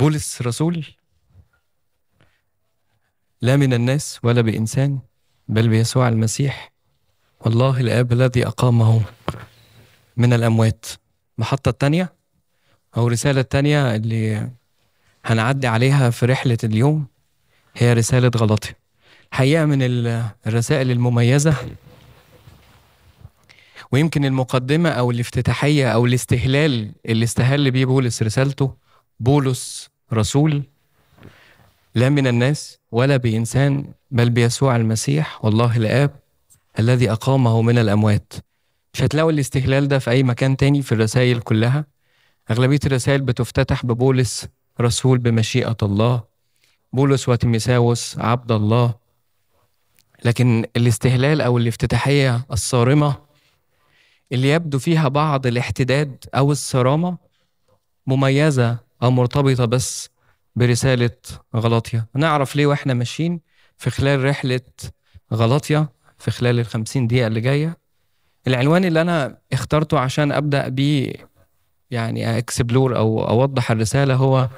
بولس رسول لا من الناس ولا بإنسان بل بيسوع المسيح والله الآب الذي أقامه من الأموات المحطة تانية أو الرسالة تانية اللي هنعدي عليها في رحلة اليوم هي رسالة غلطي حقيقة من الرسائل المميزة ويمكن المقدمة أو الافتتاحية أو الاستهلال اللي استهل بيه بولس رسالته بولس رسول لا من الناس ولا بإنسان بل بيسوع المسيح والله الآب الذي أقامه من الأموات مش هتلاقوا الاستهلال ده في أي مكان تاني في الرسائل كلها أغلبية الرسائل بتفتتح ببولس رسول بمشيئة الله بولس وتيمساوس عبد الله لكن الاستهلال أو الافتتاحية الصارمة اللي يبدو فيها بعض الاحتداد أو الصرامة مميزة أو مرتبطة بس برسالة غلاطيا نعرف ليه وإحنا ماشيين في خلال رحلة غلاطيا في خلال الخمسين دقيقة اللي جاية العنوان اللي أنا اخترته عشان أبدأ بيه يعني أكسبلور أو أوضح الرسالة هو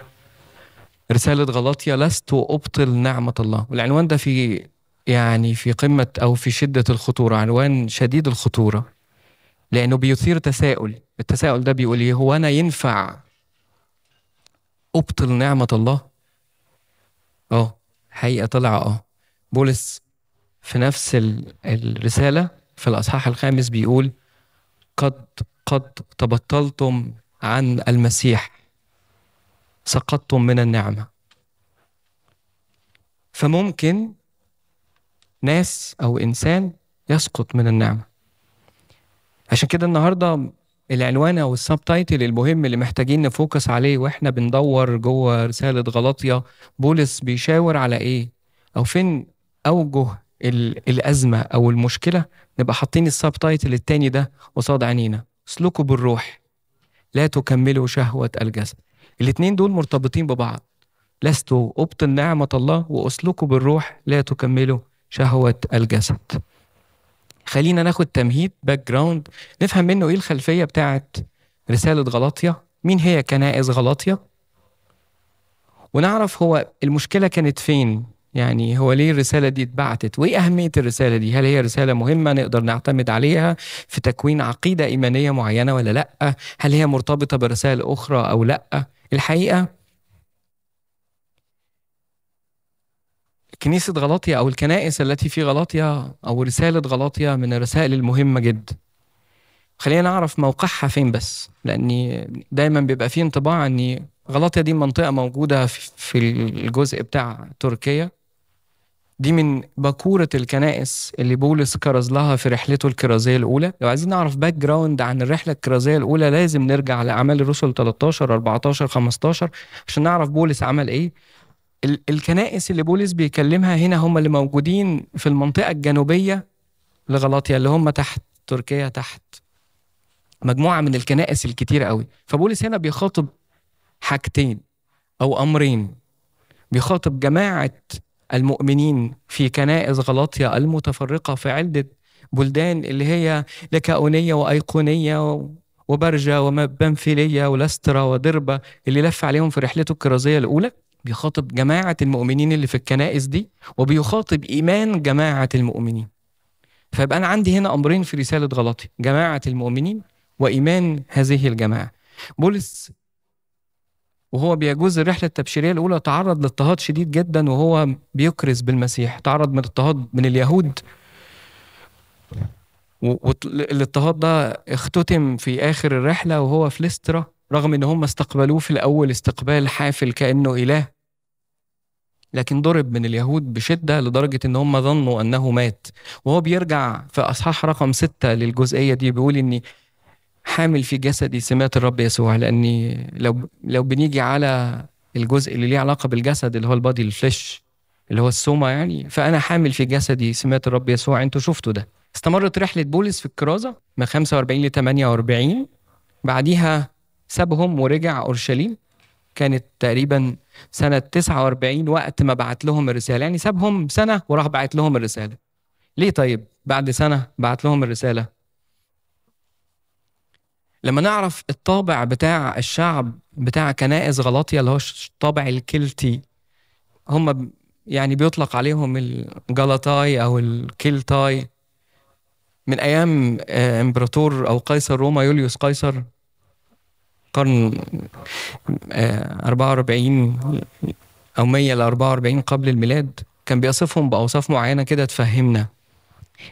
رسالة غلاطيا لست أبطل نعمة الله والعنوان ده في يعني في قمة أو في شدة الخطورة عنوان شديد الخطورة لأنه بيثير تساؤل التساؤل ده بيقول إيه هو أنا ينفع ابطل نعمه الله اه حقيقه طلع اه بولس في نفس الرساله في الاصحاح الخامس بيقول قد قد تبطلتم عن المسيح سقطتم من النعمه فممكن ناس او انسان يسقط من النعمه عشان كده النهارده العنوان او السب تايتل المهم اللي محتاجين نفوكس عليه واحنا بندور جوه رساله غلطية بولس بيشاور على ايه او فين اوجه الازمه او المشكله نبقى حاطين السب تايتل الثاني ده قصاد عينينا اسلكوا بالروح لا تكملوا شهوه الجسد الاثنين دول مرتبطين ببعض لست أبطل نعمة الله وأسلكوا بالروح لا تكملوا شهوة الجسد خلينا ناخد تمهيد باك جراوند نفهم منه ايه الخلفيه بتاعه رساله غلاطيا مين هي كنائس غلاطيا ونعرف هو المشكله كانت فين يعني هو ليه الرساله دي اتبعتت وايه اهميه الرساله دي هل هي رساله مهمه نقدر نعتمد عليها في تكوين عقيده ايمانيه معينه ولا لا هل هي مرتبطه برسائل اخرى او لا الحقيقه كنيسة غلاطيا أو الكنائس التي في غلاطيا أو رسالة غلاطيا من الرسائل المهمة جدا خلينا نعرف موقعها فين بس لأني دايما بيبقى فيه انطباع أن غلاطيا دي منطقة موجودة في الجزء بتاع تركيا دي من باكورة الكنائس اللي بولس كرز لها في رحلته الكرازية الأولى لو عايزين نعرف باك جراوند عن الرحلة الكرازية الأولى لازم نرجع لأعمال الرسل 13 14 15 عشان نعرف بولس عمل إيه ال الكنائس اللي بولس بيكلمها هنا هم اللي موجودين في المنطقة الجنوبية لغلاطيا اللي هم تحت تركيا تحت مجموعة من الكنائس الكتيرة قوي فبولس هنا بيخاطب حاجتين أو أمرين بيخاطب جماعة المؤمنين في كنائس غلاطيا المتفرقة في عدة بلدان اللي هي لكاونية وأيقونية وبرجة وبنفيلية ولسترا ودربة اللي لف عليهم في رحلته الكرازية الأولى بيخاطب جماعة المؤمنين اللي في الكنائس دي وبيخاطب إيمان جماعة المؤمنين فيبقى أنا عندي هنا أمرين في رسالة غلطي جماعة المؤمنين وإيمان هذه الجماعة بولس وهو بيجوز الرحلة التبشيرية الأولى تعرض لاضطهاد شديد جدا وهو بيكرز بالمسيح تعرض من اضطهاد من اليهود والاضطهاد ده اختتم في آخر الرحلة وهو في لسترا رغم ان هم استقبلوه في الاول استقبال حافل كانه اله لكن ضرب من اليهود بشده لدرجه ان هم ظنوا انه مات وهو بيرجع في اصحاح رقم ستة للجزئيه دي بيقول اني حامل في جسدي سمات الرب يسوع لاني لو لو بنيجي على الجزء اللي ليه علاقه بالجسد اللي هو البادي الفليش اللي هو السوما يعني فانا حامل في جسدي سمات الرب يسوع انتوا شفتوا ده استمرت رحله بولس في الكرازه من 45 ل 48 بعديها سابهم ورجع اورشليم كانت تقريبا سنه 49 وقت ما بعت لهم الرساله يعني سابهم سنه وراح بعت لهم الرساله ليه طيب بعد سنه بعت لهم الرساله لما نعرف الطابع بتاع الشعب بتاع كنائس غلاطيا اللي هو الطابع الكلتي هم يعني بيطلق عليهم الجلطاي او الكلتاي من ايام امبراطور او قيصر روما يوليوس قيصر القرن 44 آه، أو 100 ل 44 قبل الميلاد كان بيصفهم بأوصاف معينة كده تفهمنا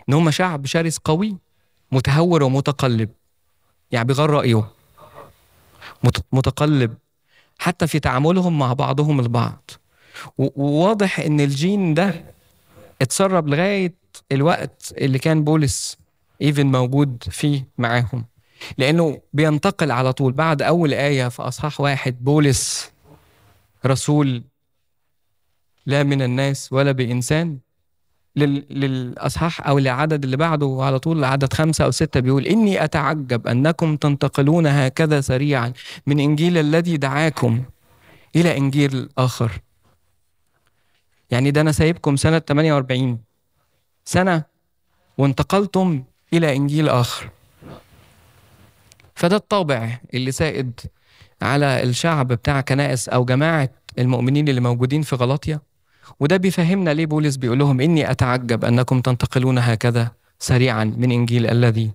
إن هم شعب شرس قوي متهور ومتقلب يعني بيغير رأيه متقلب حتى في تعاملهم مع بعضهم البعض وواضح إن الجين ده اتسرب لغاية الوقت اللي كان بولس ايفن موجود فيه معاهم لأنه بينتقل على طول بعد أول آية في أصحاح واحد بولس رسول لا من الناس ولا بإنسان للأصحاح أو العدد اللي بعده على طول لعدد خمسة أو ستة بيقول إني أتعجب أنكم تنتقلون هكذا سريعا من إنجيل الذي دعاكم إلى إنجيل آخر يعني ده أنا سايبكم سنة 48 سنة وانتقلتم إلى إنجيل آخر فده الطابع اللي سائد على الشعب بتاع كنائس أو جماعة المؤمنين اللي موجودين في غلاطيا وده بيفهمنا ليه بولس بيقول لهم إني أتعجب أنكم تنتقلون هكذا سريعا من إنجيل الذي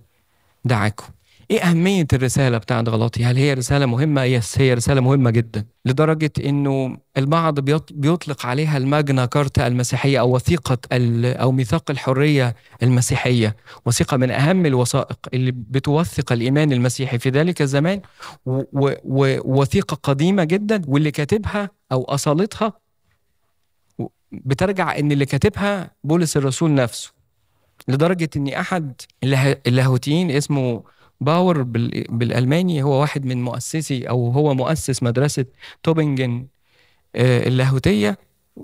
دعاكم ايه اهميه الرساله بتاعت غلطي؟ هل هي رساله مهمه يس هي رساله مهمه جدا لدرجه انه البعض بيطلق عليها الماجنا كارتا المسيحيه او وثيقه او ميثاق الحريه المسيحيه وثيقه من اهم الوثائق اللي بتوثق الايمان المسيحي في ذلك الزمان ووثيقه قديمه جدا واللي كاتبها او اصالتها بترجع ان اللي كاتبها بولس الرسول نفسه لدرجه ان احد اللاهوتيين اسمه باور بالالماني هو واحد من مؤسسي او هو مؤسس مدرسه توبنجن آه، اللاهوتيه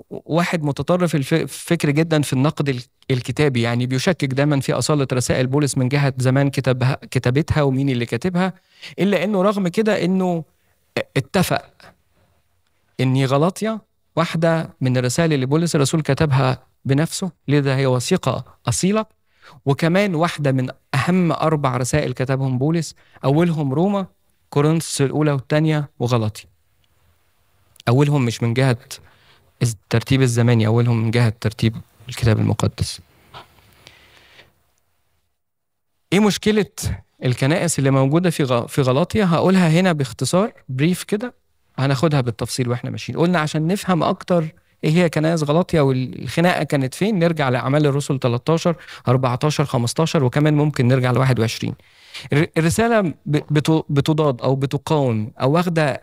واحد متطرف الفكر جدا في النقد الكتابي يعني بيشكك دايما في اصاله رسائل بولس من جهه زمان كتبها كتابتها ومين اللي كاتبها الا انه رغم كده انه آه، اتفق ان غلطيه واحده من الرسائل اللي بولس الرسول كتبها بنفسه لذا هي وثيقه اصيله وكمان واحدة من أهم أربع رسائل كتبهم بولس أولهم روما كورنثس الأولى والثانية وغلطي أولهم مش من جهة الترتيب الزماني أولهم من جهة ترتيب الكتاب المقدس إيه مشكلة الكنائس اللي موجودة في في غلاطيا هقولها هنا باختصار بريف كده هناخدها بالتفصيل واحنا ماشيين قلنا عشان نفهم أكتر ايه هي كنائس غلاطيا والخناقه كانت فين نرجع لاعمال الرسل 13 14 15 وكمان ممكن نرجع ل 21 الرساله بتضاد او بتقاوم او واخده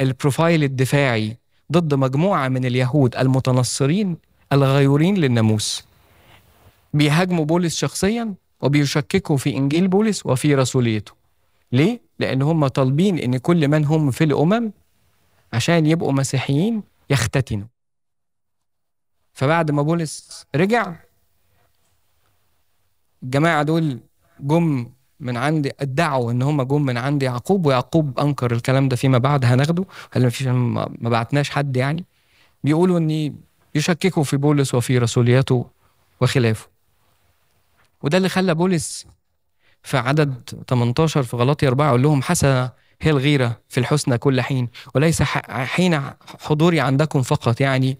البروفايل الدفاعي ضد مجموعه من اليهود المتنصرين الغيورين للناموس بيهاجموا بولس شخصيا وبيشككوا في انجيل بولس وفي رسوليته ليه لان هم طالبين ان كل من هم في الامم عشان يبقوا مسيحيين يختتنوا فبعد ما بولس رجع الجماعة دول جم من عند ادعوا ان هم جم من عند يعقوب ويعقوب انكر الكلام ده فيما بعد هناخده هل ما فيش ما بعتناش حد يعني بيقولوا ان يشككوا في بولس وفي رسولياته وخلافه وده اللي خلى بولس في عدد 18 في غلاطي 4 يقول لهم حسنة هي الغيرة في الحسنى كل حين وليس حين حضوري عندكم فقط يعني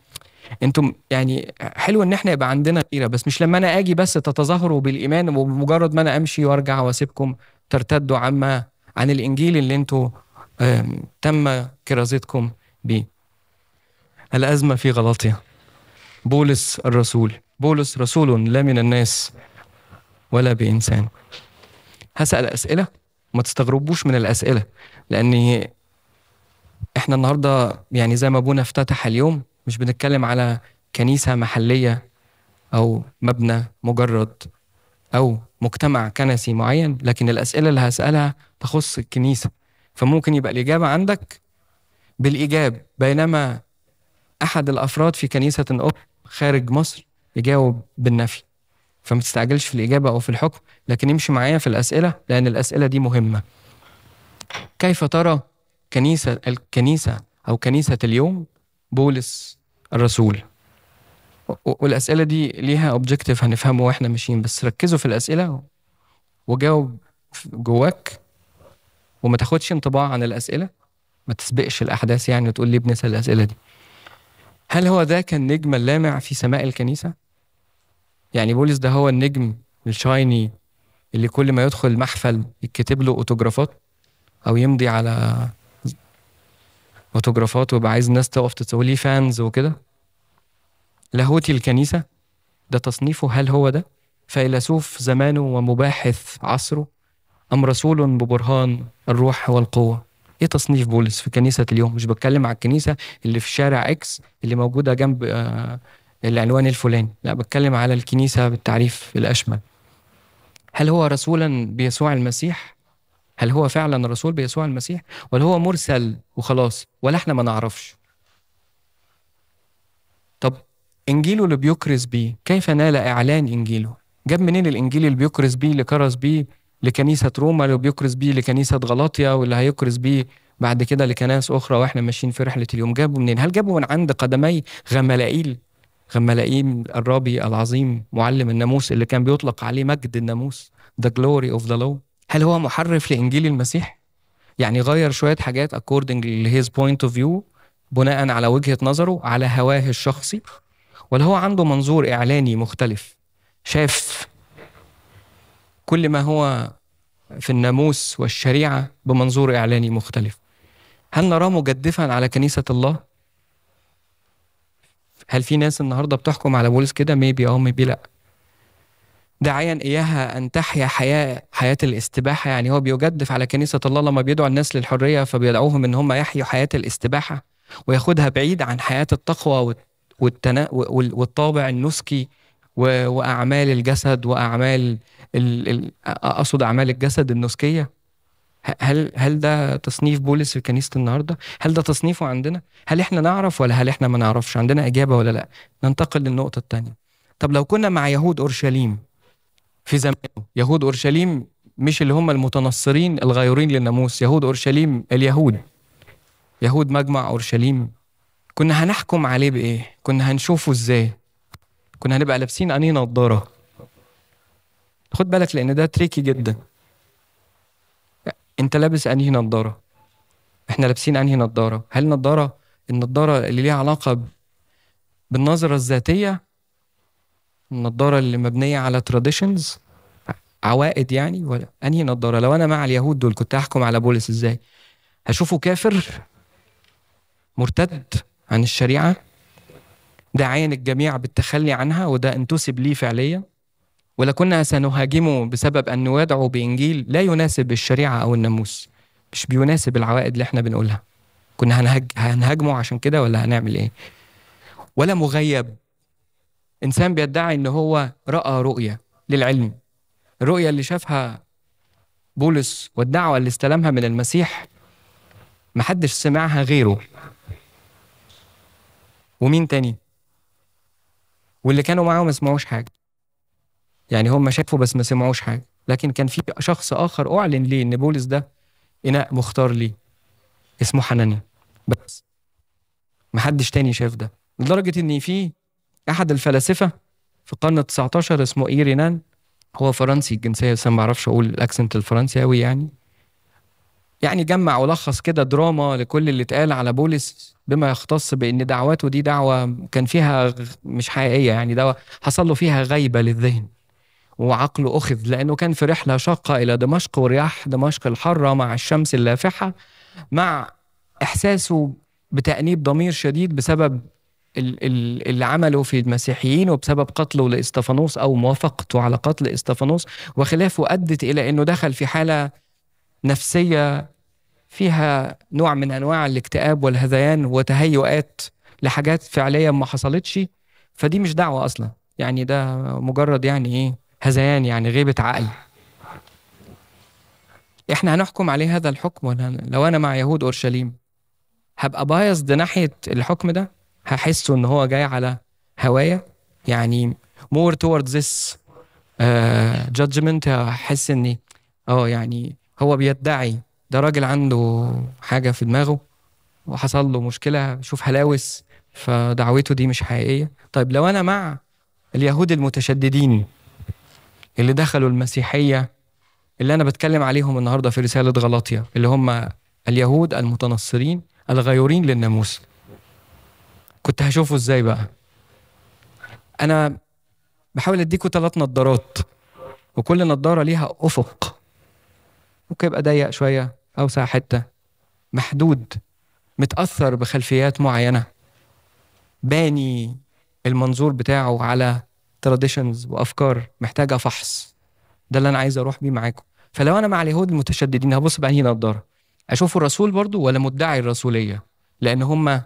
انتم يعني حلو ان احنا يبقى عندنا غيره بس مش لما انا اجي بس تتظاهروا بالايمان ومجرد ما انا امشي وارجع واسيبكم ترتدوا عما عن الانجيل اللي انتم تم كرازتكم بيه. الازمه في غلطية بولس الرسول بولس رسول لا من الناس ولا بانسان. هسال اسئله ما تستغربوش من الاسئله لاني احنا النهارده يعني زي ما ابونا افتتح اليوم مش بنتكلم على كنيسة محلية أو مبنى مجرد أو مجتمع كنسي معين لكن الأسئلة اللي هسألها تخص الكنيسة فممكن يبقى الإجابة عندك بالإيجاب بينما أحد الأفراد في كنيسة أخرى خارج مصر يجاوب بالنفي فما تستعجلش في الإجابة أو في الحكم لكن امشي معايا في الأسئلة لأن الأسئلة دي مهمة كيف ترى كنيسة الكنيسة أو كنيسة اليوم بولس الرسول والاسئله دي ليها اوبجيكتيف هنفهمه واحنا ماشيين بس ركزوا في الاسئله وجاوب جواك وما تاخدش انطباع عن الاسئله ما تسبقش الاحداث يعني وتقول ليه بنسال الاسئله دي هل هو ده كان اللامع في سماء الكنيسه يعني بولس ده هو النجم الشايني اللي كل ما يدخل محفل يتكتب له اوتوجرافات او يمضي على فوتوغرافات ويبقى عايز الناس تقف تصور ليه فانز وكده لاهوتي الكنيسه ده تصنيفه هل هو ده فيلسوف زمانه ومباحث عصره ام رسول ببرهان الروح والقوه ايه تصنيف بولس في كنيسه اليوم مش بتكلم على الكنيسه اللي في شارع اكس اللي موجوده جنب آه العنوان الفلاني لا بتكلم على الكنيسه بالتعريف الاشمل هل هو رسولا بيسوع المسيح هل هو فعلا الرسول بيسوع المسيح ولا هو مرسل وخلاص ولا احنا ما نعرفش طب انجيله اللي بيكرز بيه كيف نال اعلان انجيله جاب منين الانجيل اللي بيكرز بيه اللي كرز بيه لكنيسه روما اللي بيكرز بيه لكنيسه غلاطيا واللي هيكرز بيه بعد كده لكنائس اخرى واحنا ماشيين في رحله اليوم جابوا منين هل جابوا من عند قدمي غملائيل غملائيل الرابي العظيم معلم الناموس اللي كان بيطلق عليه مجد الناموس the glory of the law هل هو محرف لانجيل المسيح؟ يعني غير شويه حاجات according لهيز بوينت اوف فيو بناء على وجهه نظره على هواه الشخصي ولا هو عنده منظور اعلاني مختلف شاف كل ما هو في الناموس والشريعه بمنظور اعلاني مختلف هل نراه مجدفا على كنيسه الله؟ هل في ناس النهارده بتحكم على بولس كده؟ ميبي اه ميبي لا داعيا إياها أن تحيا حياة حياة الاستباحة يعني هو بيجدف على كنيسة الله لما بيدعو الناس للحرية فبيدعوهم إن هم يحيوا حياة الاستباحة وياخدها بعيد عن حياة التقوى والتنا... والطابع النسكي وأعمال الجسد وأعمال ال... أقصد أعمال الجسد النسكية هل هل ده تصنيف بولس في كنيسه النهارده؟ هل ده تصنيفه عندنا؟ هل احنا نعرف ولا هل احنا ما نعرفش؟ عندنا اجابه ولا لا؟ ننتقل للنقطه الثانيه. طب لو كنا مع يهود اورشليم في زمانه يهود اورشليم مش اللي هم المتنصرين الغيورين للناموس يهود اورشليم اليهود يهود مجمع اورشليم كنا هنحكم عليه بايه كنا هنشوفه ازاي كنا هنبقى لابسين انهي نضاره خد بالك لان ده تريكي جدا انت لابس انهي نضاره احنا لابسين انهي نضاره هل نضاره النضاره اللي ليها علاقه بالنظره الذاتيه النضاره اللي مبنيه على تراديشنز عوائد يعني ولا انهي نضاره لو انا مع اليهود دول كنت هحكم على بولس ازاي هشوفه كافر مرتد عن الشريعه ده عين الجميع بالتخلي عنها وده انتسب ليه فعليا ولكنا سنهاجمه بسبب ان نوادعه بانجيل لا يناسب الشريعه او الناموس مش بيناسب العوائد اللي احنا بنقولها كنا هنهاجمه عشان كده ولا هنعمل ايه ولا مغيب انسان بيدعي ان هو راى رؤيه للعلم الرؤيه اللي شافها بولس والدعوه اللي استلمها من المسيح محدش سمعها غيره ومين تاني واللي كانوا معاه ما سمعوش حاجه يعني هم شافوا بس ما سمعوش حاجه لكن كان في شخص اخر اعلن ليه ان بولس ده اناء مختار ليه اسمه حنانيا بس محدش تاني شاف ده لدرجه ان في احد الفلاسفه في القرن ال19 اسمه ايرينان هو فرنسي الجنسيه بس ما اعرفش اقول الاكسنت الفرنسي قوي يعني يعني جمع ولخص كده دراما لكل اللي اتقال على بولس بما يختص بان دعواته دي دعوه كان فيها مش حقيقيه يعني دعوه حصل له فيها غيبه للذهن وعقله اخذ لانه كان في رحله شاقه الى دمشق ورياح دمشق الحاره مع الشمس اللافحه مع احساسه بتانيب ضمير شديد بسبب اللي عمله في المسيحيين وبسبب قتله لاستفانوس او موافقته على قتل استفانوس وخلافه ادت الى انه دخل في حاله نفسيه فيها نوع من انواع الاكتئاب والهذيان وتهيؤات لحاجات فعليا ما حصلتش فدي مش دعوه اصلا يعني ده مجرد يعني ايه هذيان يعني غيبه عقل احنا هنحكم عليه هذا الحكم لو انا مع يهود اورشليم هبقى بايظ ناحيه الحكم ده هحسه ان هو جاي على هوايا يعني مور توورد ذس جادجمنت هحس اني اه يعني هو بيدعي ده راجل عنده حاجه في دماغه وحصل له مشكله شوف هلاوس فدعوته دي مش حقيقيه طيب لو انا مع اليهود المتشددين اللي دخلوا المسيحيه اللي انا بتكلم عليهم النهارده في رساله غلاطيا اللي هم اليهود المتنصرين الغيورين للناموس كنت هشوفه ازاي بقى انا بحاول اديكوا ثلاث نظارات وكل نظاره ليها افق ممكن يبقى ضيق شويه اوسع حته محدود متاثر بخلفيات معينه باني المنظور بتاعه على تراديشنز وافكار محتاجه فحص ده اللي انا عايز اروح بيه معاكم فلو انا مع اليهود المتشددين هبص بانهي نظاره اشوف الرسول برضو ولا مدعي الرسوليه لان هم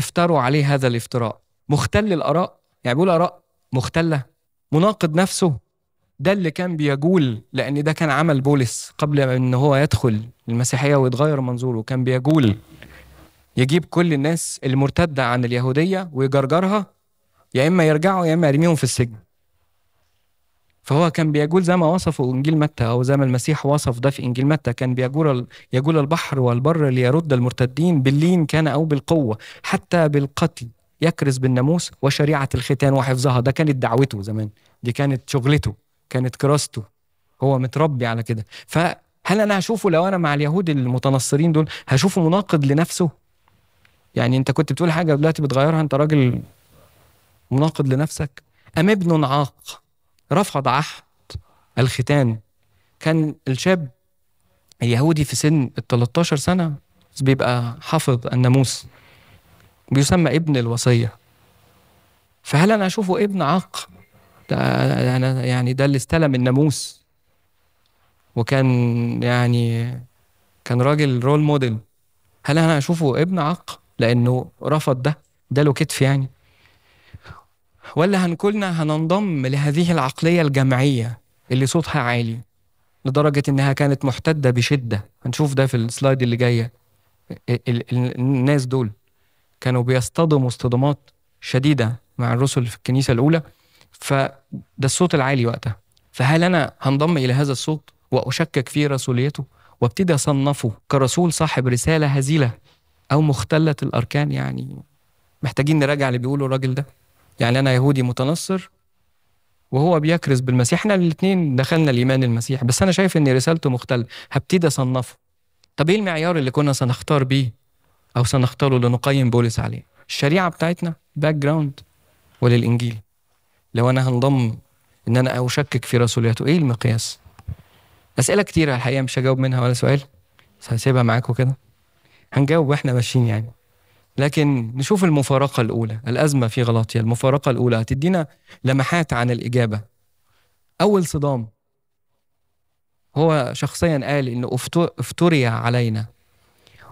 افتروا عليه هذا الافتراء مختل الآراء يعني بيقول آراء مختلة مناقض نفسه ده اللي كان بيجول لأن ده كان عمل بولس قبل أن هو يدخل المسيحية ويتغير منظوره كان بيجول يجيب كل الناس المرتدة عن اليهودية ويجرجرها يا إما يرجعوا يا إما يرميهم في السجن فهو كان بيجول زي ما وصفه انجيل متى او زي ما المسيح وصف ده في انجيل متى كان بيجول يجول البحر والبر ليرد المرتدين باللين كان او بالقوه حتى بالقتل يكرز بالناموس وشريعه الختان وحفظها ده كانت دعوته زمان دي كانت شغلته كانت كراسته هو متربي على كده فهل انا هشوفه لو انا مع اليهود المتنصرين دول هشوفه مناقض لنفسه يعني انت كنت بتقول حاجه دلوقتي بتغيرها انت راجل مناقض لنفسك ام ابن عاق رفض عهد الختان كان الشاب اليهودي في سن ال 13 سنة بيبقى حافظ الناموس بيسمى ابن الوصية فهل أنا أشوفه ابن عاق ده أنا يعني ده اللي استلم الناموس وكان يعني كان راجل رول موديل هل أنا أشوفه ابن عاق لأنه رفض ده ده له كتف يعني ولا هنكلنا هننضم لهذه العقلية الجمعية اللي صوتها عالي لدرجة إنها كانت محتدة بشدة هنشوف ده في السلايد اللي جاية الناس دول كانوا بيصطدموا اصطدامات شديدة مع الرسل في الكنيسة الأولى فده الصوت العالي وقتها فهل أنا هنضم إلى هذا الصوت وأشكك في رسوليته وابتدي أصنفه كرسول صاحب رسالة هزيلة أو مختلة الأركان يعني محتاجين نراجع اللي بيقوله الراجل ده يعني أنا يهودي متنصر وهو بيكرز بالمسيح احنا الاثنين دخلنا الإيمان المسيح بس أنا شايف إن رسالته مختلفة هبتدي أصنفه طب إيه المعيار اللي كنا سنختار بيه أو سنختاره لنقيم بولس عليه الشريعة بتاعتنا باك جراوند وللانجيل لو أنا هنضم إن أنا أشكك في رسولياته إيه المقياس أسئلة كتيرة الحقيقة مش هجاوب منها ولا سؤال بس هسيبها معاكم كده هنجاوب واحنا ماشيين يعني لكن نشوف المفارقة الأولى الأزمة في غلاطية المفارقة الأولى هتدينا لمحات عن الإجابة أول صدام هو شخصيا قال إن افتري علينا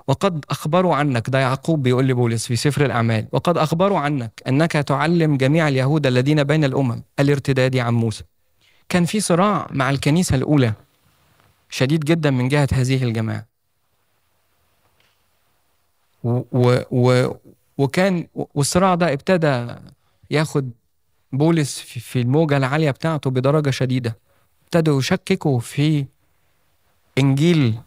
وقد أخبروا عنك ده يعقوب بيقول لبولس في سفر الأعمال وقد أخبروا عنك أنك تعلم جميع اليهود الذين بين الأمم الارتداد عن موسى كان في صراع مع الكنيسة الأولى شديد جدا من جهة هذه الجماعة و و وكان والصراع ده ابتدى ياخد بولس في الموجة العالية بتاعته بدرجة شديدة ابتدوا يشككوا في إنجيل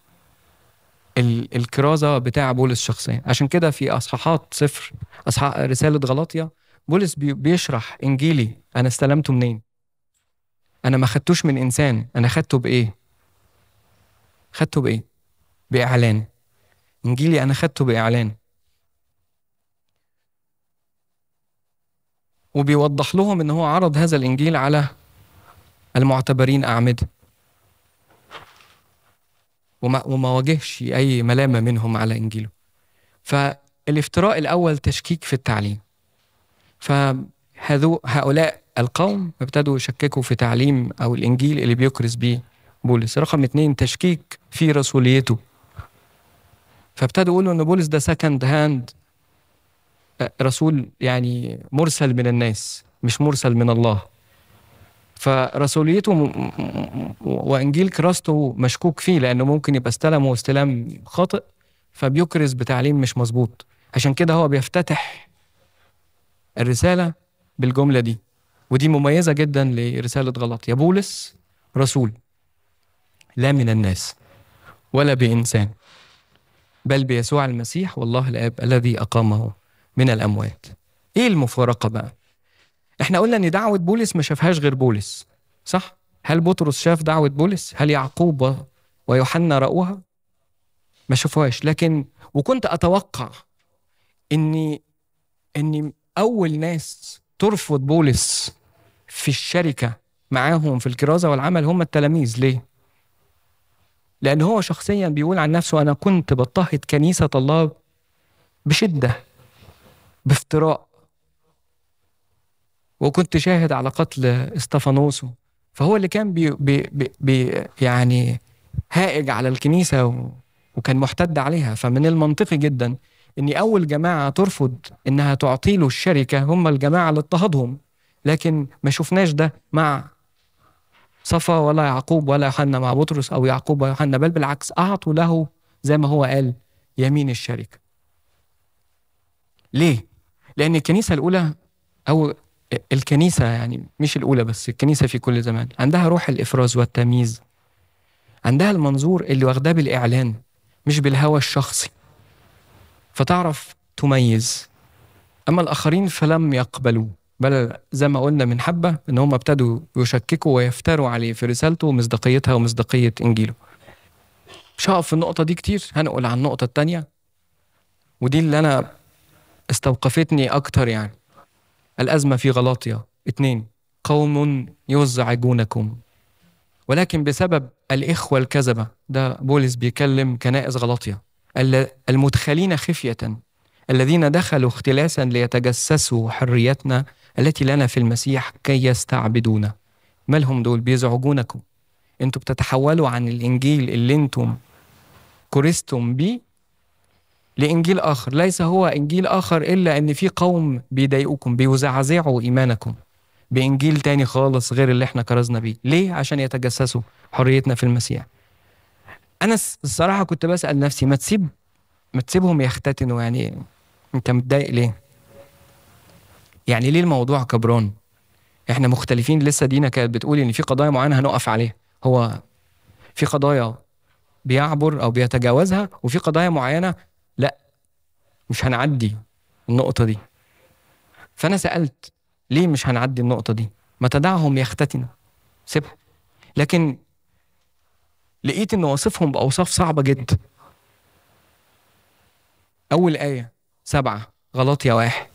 الكرازة بتاع بولس شخصيا عشان كده في أصحاحات صفر أصحاح رسالة غلاطيا بولس بيشرح إنجيلي أنا استلمته منين أنا ما خدتوش من إنسان أنا خدته بإيه خدته بإيه بإعلان انجيلي انا خدته باعلان وبيوضح لهم ان هو عرض هذا الانجيل على المعتبرين اعمده وما, وما واجهش اي ملامه منهم على انجيله فالافتراء الاول تشكيك في التعليم فهذو هؤلاء القوم ابتدوا يشككوا في تعليم او الانجيل اللي بيكرس بيه بولس رقم اثنين تشكيك في رسوليته فابتدوا يقولوا ان بولس ده سكند هاند آه، رسول يعني مرسل من الناس مش مرسل من الله فرسوليته وانجيل كراسته مشكوك فيه لانه ممكن يبقى استلمه استلام خاطئ فبيكرز بتعليم مش مظبوط عشان كده هو بيفتتح الرساله بالجمله دي ودي مميزه جدا لرساله غلط يا بولس رسول لا من الناس ولا بانسان بل بيسوع المسيح والله الاب الذي اقامه من الاموات ايه المفارقه بقى احنا قلنا ان دعوه بولس ما شافهاش غير بولس صح هل بطرس شاف دعوه بولس هل يعقوب ويوحنا راوها ما شافوهاش لكن وكنت اتوقع اني اني اول ناس ترفض بولس في الشركه معاهم في الكرازه والعمل هم التلاميذ ليه لأن هو شخصيا بيقول عن نفسه أنا كنت بضطهد كنيسة الله بشدة بافتراء وكنت شاهد على قتل استفانوسو فهو اللي كان بي بي بي يعني هائج على الكنيسة وكان محتد عليها فمن المنطقي جدا ان اول جماعه ترفض انها تعطي له الشركه هم الجماعه اللي اضطهدهم لكن ما شفناش ده مع صفا ولا يعقوب ولا يوحنا مع بطرس او يعقوب ويوحنا بل بالعكس اعطوا له زي ما هو قال يمين الشركه. ليه؟ لان الكنيسه الاولى او الكنيسه يعني مش الاولى بس الكنيسه في كل زمان عندها روح الافراز والتمييز. عندها المنظور اللي واخداه بالاعلان مش بالهوى الشخصي. فتعرف تميز اما الاخرين فلم يقبلوه بل زي ما قلنا من حبة إن هم ابتدوا يشككوا ويفتروا عليه في رسالته ومصداقيتها ومصداقية إنجيله مش هقف في النقطة دي كتير هنقل على النقطة الثانيه ودي اللي أنا استوقفتني أكتر يعني الأزمة في غلاطيا اثنين قوم يزعجونكم ولكن بسبب الإخوة الكذبة ده بولس بيكلم كنائس غلاطيا المدخلين خفية الذين دخلوا اختلاسا ليتجسسوا حريتنا التي لنا في المسيح كي يستعبدونا مالهم دول بيزعجونكم انتوا بتتحولوا عن الانجيل اللي انتم كرستم بيه لانجيل اخر ليس هو انجيل اخر الا ان في قوم بيضايقوكم بيزعزعوا ايمانكم بانجيل تاني خالص غير اللي احنا كرزنا بيه ليه عشان يتجسسوا حريتنا في المسيح انا الصراحه كنت بسال نفسي ما تسيب ما تسيبهم يختتنوا يعني انت متضايق ليه يعني ليه الموضوع كبران احنا مختلفين لسه دينا كانت بتقول ان في قضايا معينه هنقف عليها هو في قضايا بيعبر او بيتجاوزها وفي قضايا معينه لا مش هنعدي النقطه دي فانا سالت ليه مش هنعدي النقطه دي ما تدعهم يختتنوا سيبهم لكن لقيت ان وصفهم باوصاف صعبه جدا اول ايه سبعه غلط يا واحد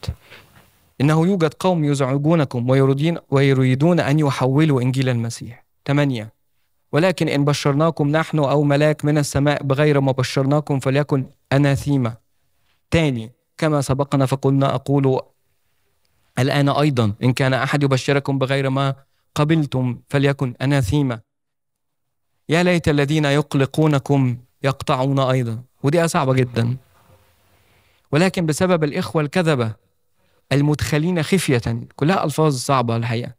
إنه يوجد قوم يزعجونكم ويريدون, ويريدون أن يحولوا إنجيل المسيح ثمانية ولكن إن بشرناكم نحن أو ملاك من السماء بغير ما بشرناكم فليكن أناثيما تاني كما سبقنا فقلنا أقول الآن أيضا إن كان أحد يبشركم بغير ما قبلتم فليكن أناثيما يا ليت الذين يقلقونكم يقطعون أيضا ودي صعبة جدا ولكن بسبب الإخوة الكذبة المدخلين خفية كلها ألفاظ صعبة الحقيقة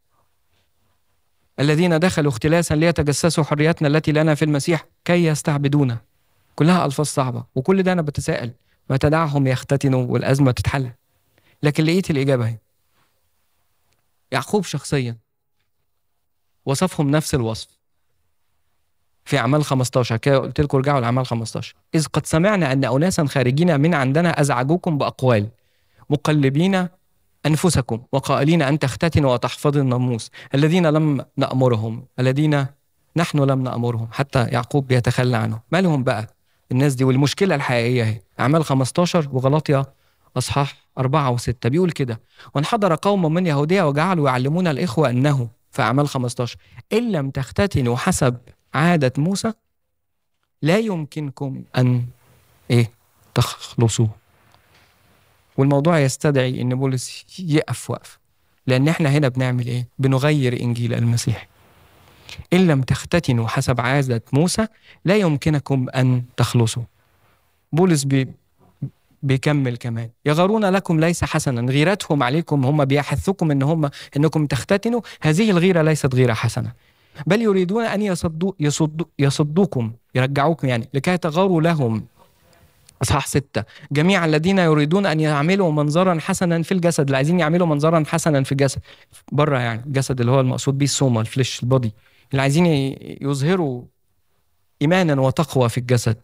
الذين دخلوا اختلاسا ليتجسسوا حريتنا التي لنا في المسيح كي يستعبدونا كلها ألفاظ صعبة وكل ده أنا بتساءل ما تدعهم يختتنوا والأزمة تتحل لكن لقيت الإجابة هي يعقوب شخصيا وصفهم نفس الوصف في أعمال 15 كده قلت لكم ارجعوا لأعمال 15 إذ قد سمعنا أن أناسا خارجين من عندنا أزعجوكم بأقوال مقلبين أنفسكم وقائلين أن تختتنوا وتحفظوا الناموس الذين لم نأمرهم الذين نحن لم نأمرهم حتى يعقوب بيتخلى عنهم مالهم بقى الناس دي والمشكلة الحقيقية هي أعمال 15 وغلاطيا أصحاح أربعة وستة بيقول كده وانحدر قوم من يهودية وجعلوا يعلمون الإخوة أنه في أعمال 15 إن لم تختتنوا حسب عادة موسى لا يمكنكم أن إيه تخلصوا والموضوع يستدعي ان بولس يقف وقف لان احنا هنا بنعمل ايه بنغير انجيل المسيح ان لم تختتنوا حسب عاده موسى لا يمكنكم ان تخلصوا بولس بي بيكمل كمان يغارون لكم ليس حسنا غيرتهم عليكم هم بيحثكم ان هم انكم تختتنوا هذه الغيره ليست غيره حسنه بل يريدون ان يصدوا يصدوا يصدوكم يرجعوكم يعني لكي تغاروا لهم اصحاح ستة جميع الذين يريدون ان يعملوا منظرا حسنا في الجسد اللي عايزين يعملوا منظرا حسنا في الجسد بره يعني الجسد اللي هو المقصود بيه السوما الفليش البادي اللي عايزين يظهروا ايمانا وتقوى في الجسد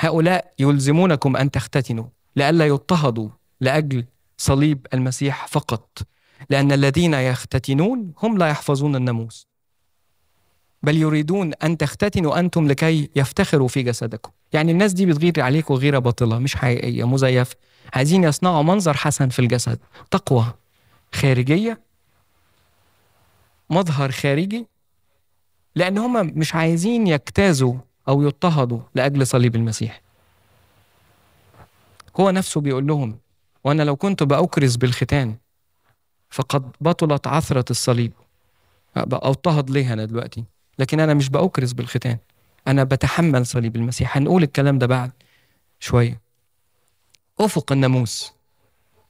هؤلاء يلزمونكم ان تختتنوا لئلا يضطهدوا لاجل صليب المسيح فقط لان الذين يختتنون هم لا يحفظون الناموس بل يريدون ان تختتنوا انتم لكي يفتخروا في جسدكم يعني الناس دي بتغير عليكم غيرة باطلة مش حقيقية مزيفة عايزين يصنعوا منظر حسن في الجسد تقوى خارجية مظهر خارجي لأن هم مش عايزين يجتازوا أو يضطهدوا لأجل صليب المسيح هو نفسه بيقول لهم وأنا لو كنت بأكرز بالختان فقد بطلت عثرة الصليب أضطهد ليه أنا دلوقتي لكن أنا مش بأكرز بالختان أنا بتحمل صليب المسيح هنقول الكلام ده بعد شوية أفق الناموس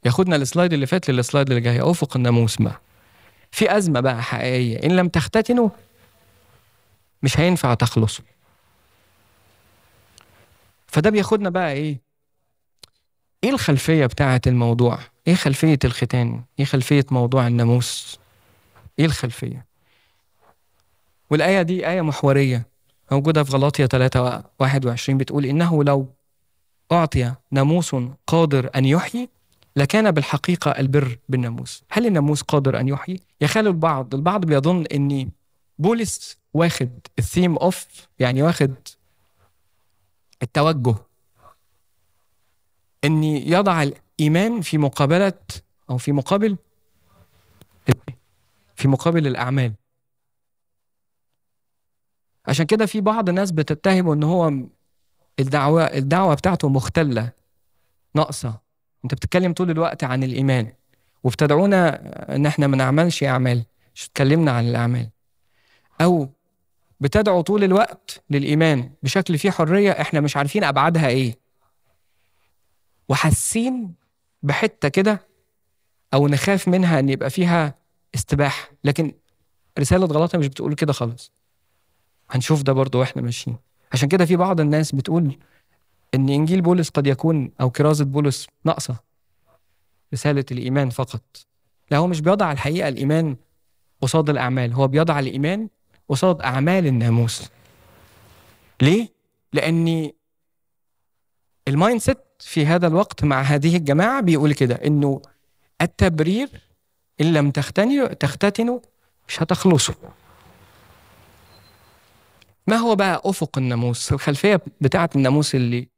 ياخدنا السلايد اللي فات للسلايد اللي جاي أفق الناموس بقى في أزمة بقى حقيقية إن لم تختتنوا مش هينفع تخلصوا فده بياخدنا بقى إيه إيه الخلفية بتاعة الموضوع إيه خلفية الختان إيه خلفية موضوع الناموس إيه الخلفية والآية دي آية محورية موجودة في غلاطية 3 21 بتقول إنه لو أعطي ناموس قادر أن يحيي لكان بالحقيقة البر بالناموس هل الناموس قادر أن يحيي؟ يخالف البعض البعض بيظن أن بولس واخد الثيم أوف يعني واخد التوجه أن يضع الإيمان في مقابلة أو في مقابل في مقابل الأعمال عشان كده في بعض الناس بتتهمه ان هو الدعوه الدعوه بتاعته مختله ناقصه انت بتتكلم طول الوقت عن الايمان وبتدعونا ان احنا ما نعملش اعمال مش اتكلمنا عن الاعمال او بتدعو طول الوقت للايمان بشكل فيه حريه احنا مش عارفين ابعادها ايه وحاسين بحته كده او نخاف منها ان يبقى فيها استباحه لكن رساله غلطه مش بتقول كده خالص هنشوف ده برضه واحنا ماشيين عشان كده في بعض الناس بتقول ان انجيل بولس قد يكون او كرازه بولس ناقصه رساله الايمان فقط لا هو مش بيضع الحقيقه الايمان قصاد الاعمال هو بيضع الايمان قصاد اعمال الناموس ليه لان المايند سيت في هذا الوقت مع هذه الجماعه بيقول كده انه التبرير ان لم تختنوا تختتنوا مش هتخلصوا ما هو بقى افق الناموس الخلفيه بتاعه الناموس اللي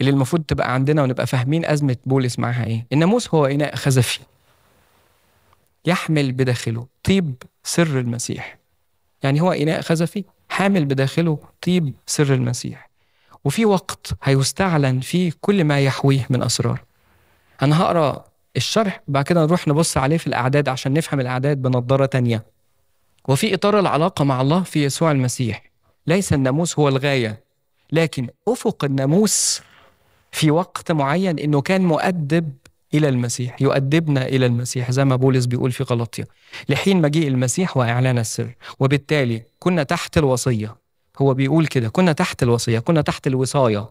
اللي المفروض تبقى عندنا ونبقى فاهمين ازمه بولس معاها ايه الناموس هو اناء خزفي يحمل بداخله طيب سر المسيح يعني هو اناء خزفي حامل بداخله طيب سر المسيح وفي وقت هيستعلن فيه كل ما يحويه من اسرار انا هقرا الشرح بعد كده نروح نبص عليه في الاعداد عشان نفهم الاعداد بنضاره تانية وفي إطار العلاقة مع الله في يسوع المسيح ليس الناموس هو الغاية لكن أفق الناموس في وقت معين أنه كان مؤدب إلى المسيح يؤدبنا إلى المسيح زي ما بولس بيقول في غلطية لحين مجيء المسيح وإعلان السر وبالتالي كنا تحت الوصية هو بيقول كده كنا تحت الوصية كنا تحت الوصاية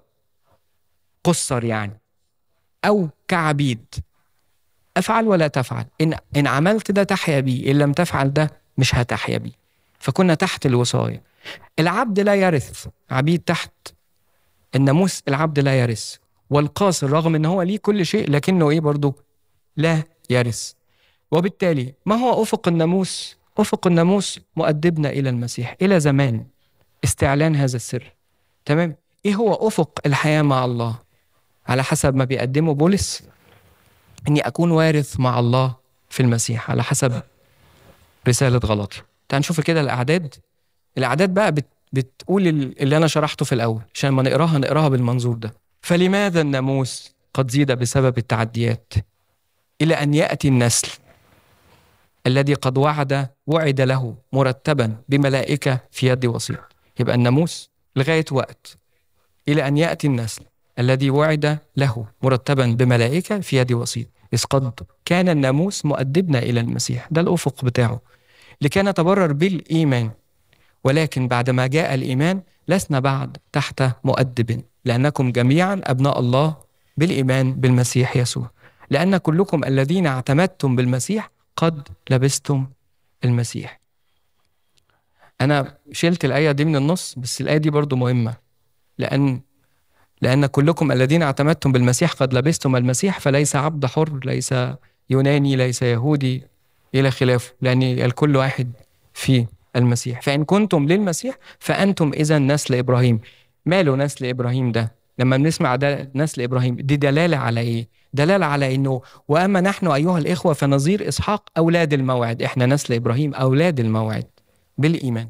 قصر يعني أو كعبيد افعل ولا تفعل إن, إن عملت ده تحيا بيه إن لم تفعل ده مش هتحيا بيه فكنا تحت الوصاية العبد لا يرث عبيد تحت الناموس العبد لا يرث والقاصر رغم ان هو ليه كل شيء لكنه ايه برضه لا يرث وبالتالي ما هو افق الناموس افق الناموس مؤدبنا الى المسيح الى زمان استعلان هذا السر تمام ايه هو افق الحياه مع الله على حسب ما بيقدمه بولس اني اكون وارث مع الله في المسيح على حسب رساله غلطي تعال نشوف كده الاعداد الاعداد بقى بت بتقول اللي انا شرحته في الاول عشان ما نقراها نقراها بالمنظور ده فلماذا الناموس قد زيد بسبب التعديات الى ان ياتي النسل الذي قد وعد وعد له مرتبا بملائكه في يد وسيط يبقى الناموس لغايه وقت الى ان ياتي النسل الذي وعد له مرتبا بملائكه في يد وسيط اذ قد كان الناموس مؤدبنا الى المسيح ده الافق بتاعه لكي نتبرر بالإيمان ولكن بعدما جاء الإيمان لسنا بعد تحت مؤدب لأنكم جميعا أبناء الله بالإيمان بالمسيح يسوع لأن كلكم الذين اعتمدتم بالمسيح قد لبستم المسيح أنا شلت الآية دي من النص بس الآية دي برضو مهمة لأن لأن كلكم الذين اعتمدتم بالمسيح قد لبستم المسيح فليس عبد حر ليس يوناني ليس يهودي إلى خلافه لأن الكل واحد في المسيح فإن كنتم للمسيح فأنتم إذا نسل إبراهيم ماله نسل إبراهيم ده لما بنسمع ده نسل إبراهيم دي دلالة على إيه؟ دلالة على إنه وأما نحن أيها الإخوة فنظير إسحاق أولاد الموعد إحنا نسل إبراهيم أولاد الموعد بالإيمان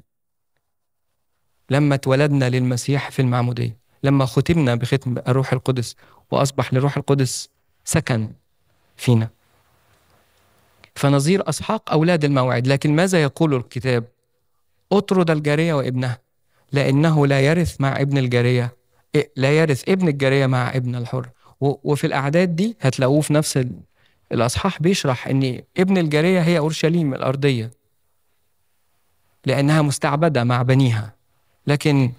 لما اتولدنا للمسيح في المعمودية لما ختمنا بختم الروح القدس وأصبح للروح القدس سكن فينا فنظير أسحاق أولاد الموعد لكن ماذا يقول الكتاب أطرد الجارية وابنها لأنه لا يرث مع ابن الجارية لا يرث ابن الجارية مع ابن الحر وفي الأعداد دي هتلاقوه في نفس الأصحاح بيشرح إن ابن الجارية هي أورشليم الأرضية لأنها مستعبدة مع بنيها لكن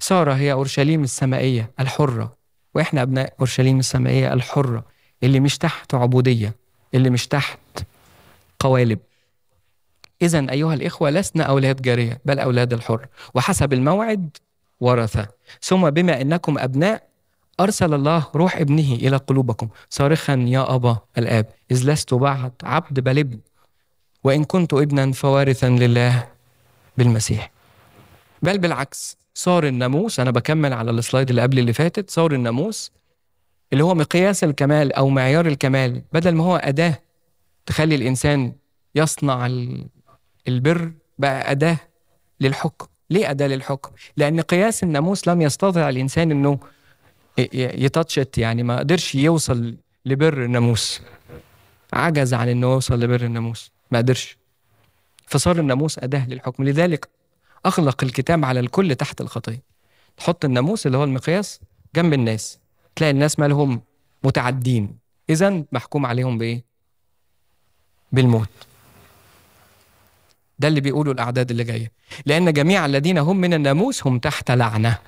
سارة هي أورشليم السمائية الحرة وإحنا أبناء أورشليم السمائية الحرة اللي مش تحت عبودية اللي مش تحت قوالب إذا أيها الإخوة لسنا أولاد جارية بل أولاد الحر وحسب الموعد ورثة ثم بما إنكم أبناء أرسل الله روح ابنه إلى قلوبكم صارخا يا أبا الآب إذ لست بعد عبد بل ابن وإن كنت ابنا فوارثا لله بالمسيح بل بالعكس صار الناموس أنا بكمل على السلايد اللي قبل اللي فاتت صار الناموس اللي هو مقياس الكمال أو معيار الكمال بدل ما هو أداة تخلي الانسان يصنع البر بقى اداه للحكم ليه اداه للحكم لان قياس الناموس لم يستطع الانسان انه يتاتشت يعني ما قدرش يوصل لبر الناموس عجز عن انه يوصل لبر الناموس ما قدرش فصار الناموس اداه للحكم لذلك اغلق الكتاب على الكل تحت الخطيه تحط الناموس اللي هو المقياس جنب الناس تلاقي الناس مالهم متعدين اذا محكوم عليهم بايه بالموت ده اللي بيقوله الأعداد اللي جاية لأن جميع الذين هم من الناموس هم تحت لعنة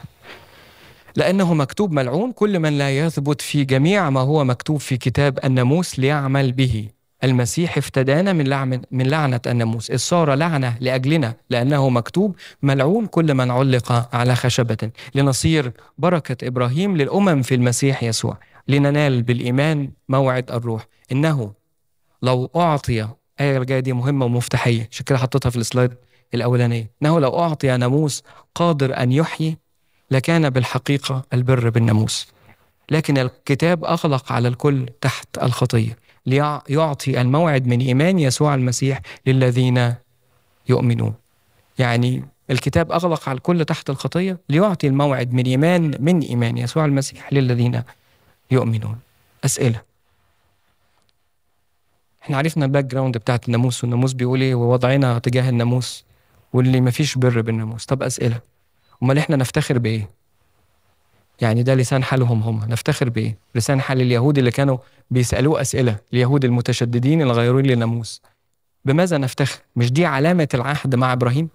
لأنه مكتوب ملعون كل من لا يثبت في جميع ما هو مكتوب في كتاب الناموس ليعمل به المسيح افتدانا من لعن من لعنة الناموس، صار لعنة لأجلنا لأنه مكتوب ملعون كل من علق على خشبة، لنصير بركة إبراهيم للأمم في المسيح يسوع، لننال بالإيمان موعد الروح، إنه لو أعطي آية الجاية دي مهمة ومفتاحية عشان كده حطيتها في السلايد الأولانية إنه لو أعطي ناموس قادر أن يحيي لكان بالحقيقة البر بالناموس لكن الكتاب أغلق على الكل تحت الخطية ليعطي الموعد من إيمان يسوع المسيح للذين يؤمنون يعني الكتاب أغلق على الكل تحت الخطية ليعطي الموعد من إيمان من إيمان يسوع المسيح للذين يؤمنون أسئلة احنا عرفنا الباك جراوند بتاعت الناموس والناموس بيقول ايه ووضعنا تجاه الناموس واللي مفيش بر بالناموس طب اسئله امال احنا نفتخر بايه يعني ده لسان حالهم هم نفتخر بايه لسان حال اليهود اللي كانوا بيسالوه اسئله اليهود المتشددين الغيرين للناموس بماذا نفتخر مش دي علامه العهد مع ابراهيم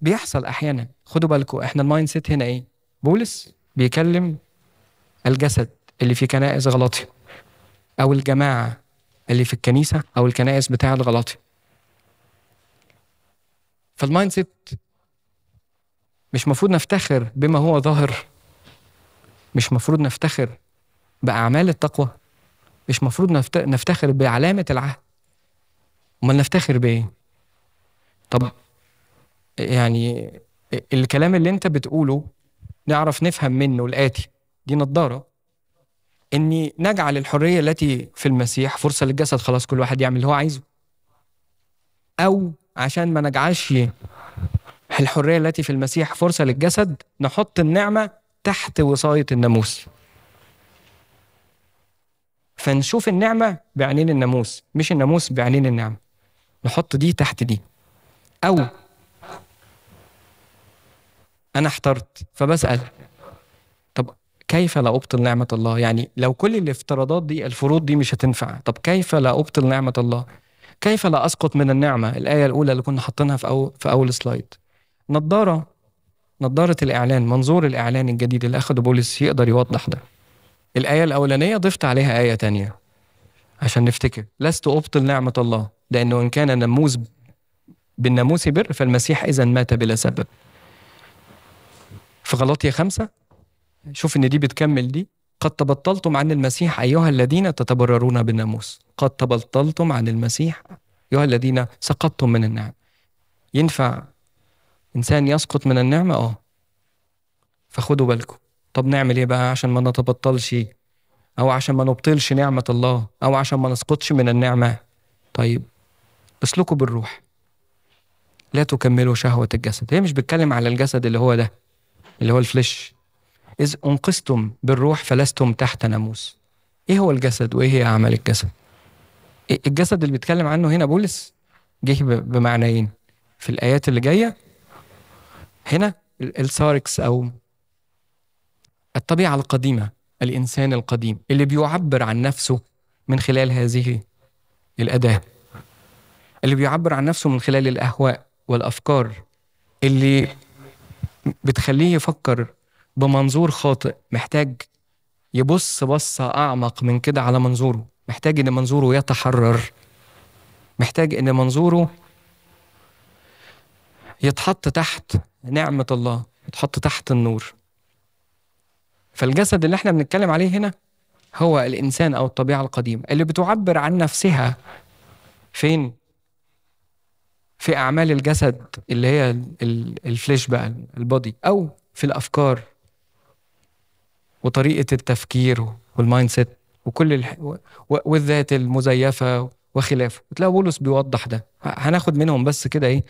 بيحصل احيانا خدوا بالكم احنا المايند سيت هنا ايه بولس بيكلم الجسد اللي في كنائس غلطي أو الجماعة اللي في الكنيسة أو الكنائس بتاع الغلطي فالمايند سيت مش مفروض نفتخر بما هو ظاهر مش مفروض نفتخر بأعمال التقوى مش مفروض نفتخر بعلامة العهد أمال نفتخر بإيه؟ طب يعني الكلام اللي أنت بتقوله نعرف نفهم منه الآتي دي نضاره اني نجعل الحريه التي في المسيح فرصه للجسد خلاص كل واحد يعمل اللي هو عايزه او عشان ما نجعلش الحريه التي في المسيح فرصه للجسد نحط النعمه تحت وصايه الناموس فنشوف النعمه بعينين الناموس مش الناموس بعينين النعمه نحط دي تحت دي او انا احترت فبسال كيف لا أبطل نعمة الله يعني لو كل الافتراضات دي الفروض دي مش هتنفع طب كيف لا أبطل نعمة الله كيف لا أسقط من النعمة الآية الأولى اللي كنا حاطينها في أول, في أول سلايد نظارة نظارة الإعلان منظور الإعلان الجديد اللي أخده بولس يقدر يوضح ده الآية الأولانية ضفت عليها آية تانية عشان نفتكر لست أبطل نعمة الله لأنه إن كان ناموس بالناموس بر فالمسيح إذا مات بلا سبب في غلطية خمسة شوف ان دي بتكمل دي قد تبطلتم عن المسيح ايها الذين تتبررون بالناموس قد تبطلتم عن المسيح ايها الذين سقطتم من النعم ينفع انسان يسقط من النعمه اه فخدوا بالكم طب نعمل ايه بقى عشان ما نتبطلش او عشان ما نبطلش نعمه الله او عشان ما نسقطش من النعمه طيب اسلكوا بالروح لا تكملوا شهوه الجسد هي مش بتتكلم على الجسد اللي هو ده اللي هو الفلش إذ أنقذتم بالروح فلستم تحت ناموس إيه هو الجسد وإيه هي أعمال الجسد إيه الجسد اللي بيتكلم عنه هنا بولس جه بمعنيين في الآيات اللي جاية هنا الساركس أو الطبيعة القديمة الإنسان القديم اللي بيعبر عن نفسه من خلال هذه الأداة اللي بيعبر عن نفسه من خلال الأهواء والأفكار اللي بتخليه يفكر بمنظور خاطئ محتاج يبص بصة أعمق من كده على منظوره محتاج إن منظوره يتحرر محتاج إن منظوره يتحط تحت نعمة الله يتحط تحت النور فالجسد اللي احنا بنتكلم عليه هنا هو الإنسان أو الطبيعة القديمة اللي بتعبر عن نفسها فين؟ في أعمال الجسد اللي هي الفليش بقى البادي أو في الأفكار وطريقه التفكير والمايند سيت وكل الح... والذات المزيفه وخلافه بتلاقي بولس بيوضح ده هناخد منهم بس كده ايه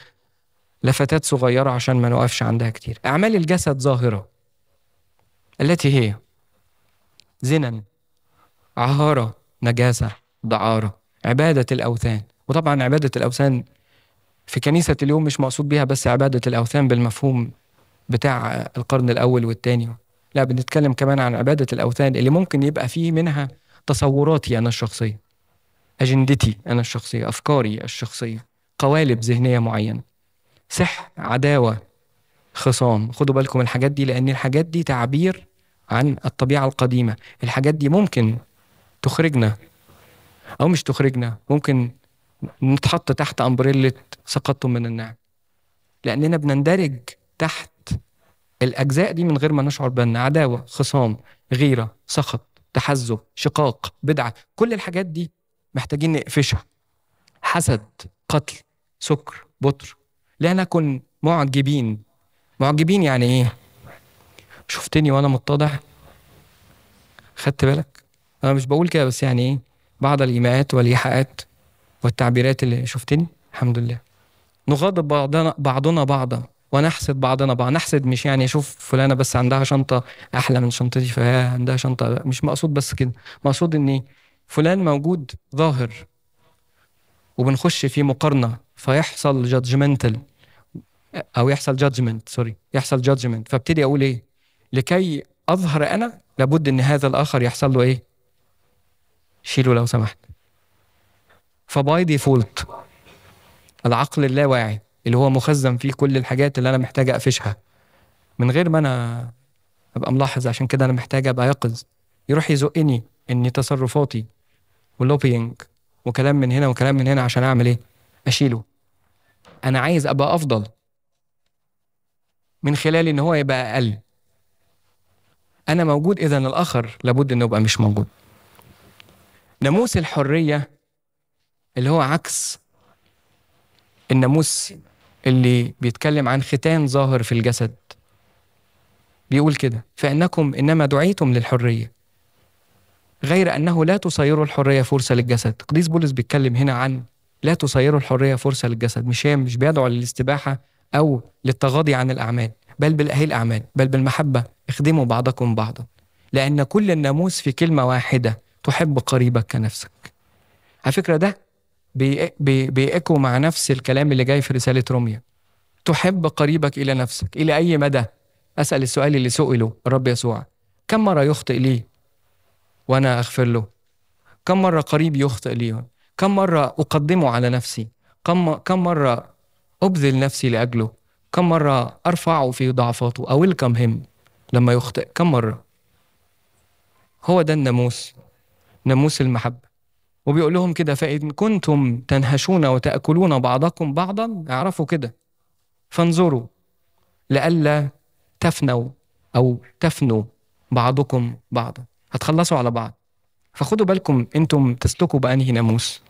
لفتات صغيره عشان ما نقفش عندها كتير اعمال الجسد ظاهره التي هي زنا عهاره نجاسه دعاره عباده الاوثان وطبعا عباده الاوثان في كنيسه اليوم مش مقصود بيها بس عباده الاوثان بالمفهوم بتاع القرن الاول والثاني لا بنتكلم كمان عن عبادة الأوثان اللي ممكن يبقى فيه منها تصوراتي أنا الشخصية أجندتي أنا الشخصية أفكاري الشخصية قوالب ذهنية معينة سحر عداوة خصام خدوا بالكم الحاجات دي لأن الحاجات دي تعبير عن الطبيعة القديمة الحاجات دي ممكن تخرجنا أو مش تخرجنا ممكن نتحط تحت أمبريلة سقطتم من النعم لأننا بنندرج تحت الاجزاء دي من غير ما نشعر بان عداوه خصام غيره سخط تحزب شقاق بدعه كل الحاجات دي محتاجين نقفشها حسد قتل سكر بطر لا نكن معجبين معجبين يعني ايه شفتني وانا متضح خدت بالك انا مش بقول كده بس يعني ايه بعض الايماءات والايحاءات والتعبيرات اللي شفتني الحمد لله نغاضب بعضنا بعضنا بعضا ونحسد بعضنا بعض نحسد مش يعني اشوف فلانه بس عندها شنطه احلى من شنطتي فهي عندها شنطه مش مقصود بس كده مقصود ان فلان موجود ظاهر وبنخش في مقارنه فيحصل جادجمنتال او يحصل جادجمنت سوري يحصل جادجمنت فابتدي اقول ايه لكي اظهر انا لابد ان هذا الاخر يحصل له ايه شيله لو سمحت فباي ديفولت العقل اللاواعي اللي هو مخزن فيه كل الحاجات اللي انا محتاج اقفشها من غير ما انا ابقى ملاحظ عشان كده انا محتاج ابقى يقظ يروح يزقني ان تصرفاتي ولوبينج وكلام من هنا وكلام من هنا عشان اعمل ايه اشيله انا عايز ابقى افضل من خلال ان هو يبقى اقل انا موجود اذا الاخر لابد انه يبقى مش موجود ناموس الحريه اللي هو عكس الناموس اللي بيتكلم عن ختان ظاهر في الجسد بيقول كده فإنكم إنما دعيتم للحرية غير أنه لا تصيروا الحرية فرصة للجسد قديس بولس بيتكلم هنا عن لا تصيروا الحرية فرصة للجسد مش هي مش بيدعو للاستباحة أو للتغاضي عن الأعمال بل بالأهل الأعمال بل بالمحبة اخدموا بعضكم بعضا لأن كل الناموس في كلمة واحدة تحب قريبك كنفسك على فكرة ده بيأكو مع نفس الكلام اللي جاي في رسالة روميا تحب قريبك إلى نفسك إلى أي مدى أسأل السؤال اللي سئله الرب يسوع كم مرة يخطئ لي وأنا أغفر له كم مرة قريب يخطئ لي كم مرة أقدمه على نفسي كم, كم مرة أبذل نفسي لأجله كم مرة أرفعه في ضعفاته أويلكم هم لما يخطئ كم مرة هو ده الناموس ناموس المحبة وبيقول لهم كده فإن كنتم تنهشون وتأكلون بعضكم بعضا اعرفوا كده فانظروا لئلا تفنوا أو تفنوا بعضكم بعضا هتخلصوا على بعض فخدوا بالكم أنتم تسلكوا بأنهي ناموس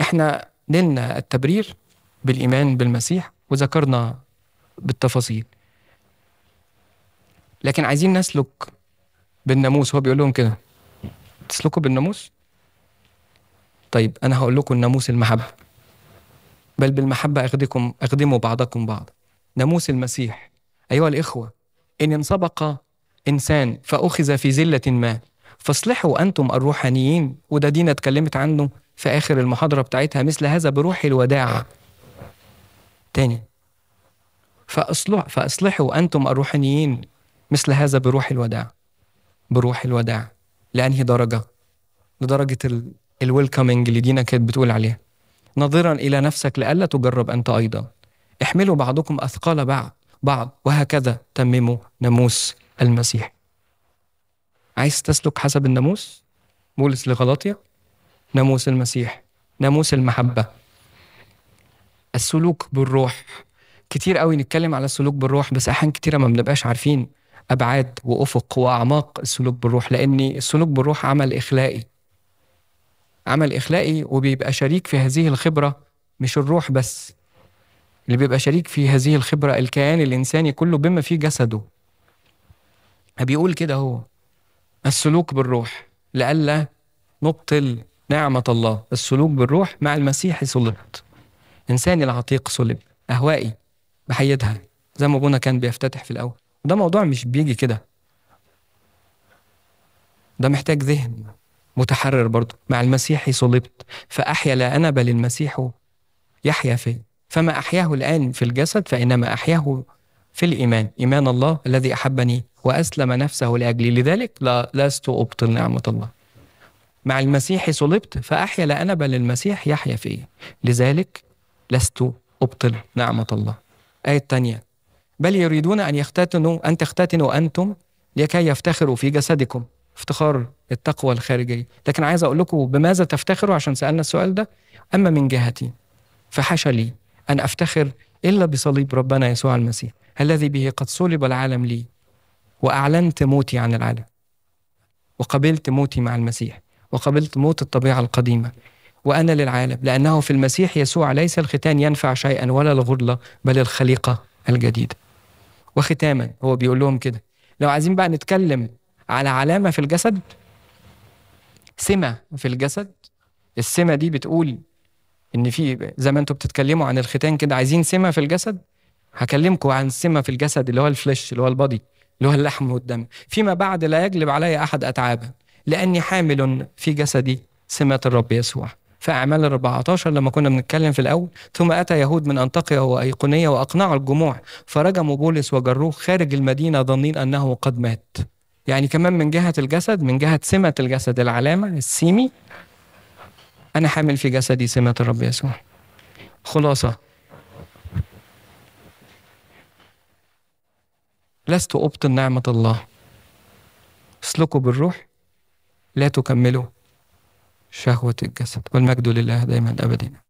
احنا نلنا التبرير بالإيمان بالمسيح وذكرنا بالتفاصيل لكن عايزين نسلك بالناموس هو بيقول لهم كده تسلكوا بالناموس طيب أنا هقول لكم ناموس المحبة بل بالمحبة أخدكم أخدموا بعضكم بعضا ناموس المسيح أيها الإخوة إن, انسبق إنسان فأخذ في زلة ما فاصلحوا أنتم الروحانيين وده دينا اتكلمت عنه في آخر المحاضرة بتاعتها مثل هذا بروح الوداع تاني فأصلح فأصلحوا أنتم الروحانيين مثل هذا بروح الوداع بروح الوداع لأنهي درجة لدرجة الويلكمنج اللي دينا كانت بتقول عليها نظرا إلى نفسك لئلا تجرب أنت أيضا احملوا بعضكم أثقال بعض بعض وهكذا تمموا ناموس المسيح عايز تسلك حسب الناموس بولس لغلاطيا ناموس المسيح ناموس المحبة السلوك بالروح كتير قوي نتكلم على السلوك بالروح بس أحيان كتيرة ما بنبقاش عارفين أبعاد وأفق وأعماق السلوك بالروح لأن السلوك بالروح عمل إخلائي عمل إخلاقي وبيبقى شريك في هذه الخبرة مش الروح بس اللي بيبقى شريك في هذه الخبرة الكيان الإنساني كله بما فيه جسده بيقول كده هو السلوك بالروح لئلا نبطل نعمة الله السلوك بالروح مع المسيح صلبت إنساني العتيق صلب أهوائي بحيدها زي ما أبونا كان بيفتتح في الأول وده موضوع مش بيجي كده ده محتاج ذهن متحرر برضه مع المسيح صلبت فأحيا لا أنا بل المسيح يحيا في فما أحياه الآن في الجسد فإنما أحياه في الإيمان إيمان الله الذي أحبني وأسلم نفسه لأجلي لذلك لا لست أبطل نعمة الله مع المسيح صلبت فأحيا لا أنا بل المسيح يحيا في لذلك لست أبطل نعمة الله آية الثانية بل يريدون أن يختتنوا أن تختتنوا أنتم لكي يفتخروا في جسدكم افتخار التقوى الخارجيه لكن عايز اقول لكم بماذا تفتخروا عشان سالنا السؤال ده اما من جهتي فحاشا لي ان افتخر الا بصليب ربنا يسوع المسيح الذي به قد صلب العالم لي واعلنت موتي عن العالم وقبلت موتي مع المسيح وقبلت موت الطبيعه القديمه وانا للعالم لانه في المسيح يسوع ليس الختان ينفع شيئا ولا الغرله بل الخليقه الجديده وختاما هو بيقول لهم كده لو عايزين بقى نتكلم على علامه في الجسد سمه في الجسد السمه دي بتقول ان في زي ما انتم بتتكلموا عن الختان كده عايزين سمه في الجسد هكلمكم عن سمة في الجسد اللي هو الفلش اللي هو البادي اللي هو اللحم والدم فيما بعد لا يجلب علي احد اتعابا لاني حامل في جسدي سمه الرب يسوع في أعمال 14 لما كنا بنتكلم في الأول ثم أتى يهود من أنطاقية وأيقونية وأقنعوا الجموع فرجموا بولس وجروه خارج المدينة ظنين أنه قد مات يعني كمان من جهه الجسد من جهه سمه الجسد العلامه السيمي انا حامل في جسدي سمه الرب يسوع خلاصه لست ابطل نعمه الله اسلكوا بالروح لا تكملوا شهوه الجسد والمجد لله دائما ابدا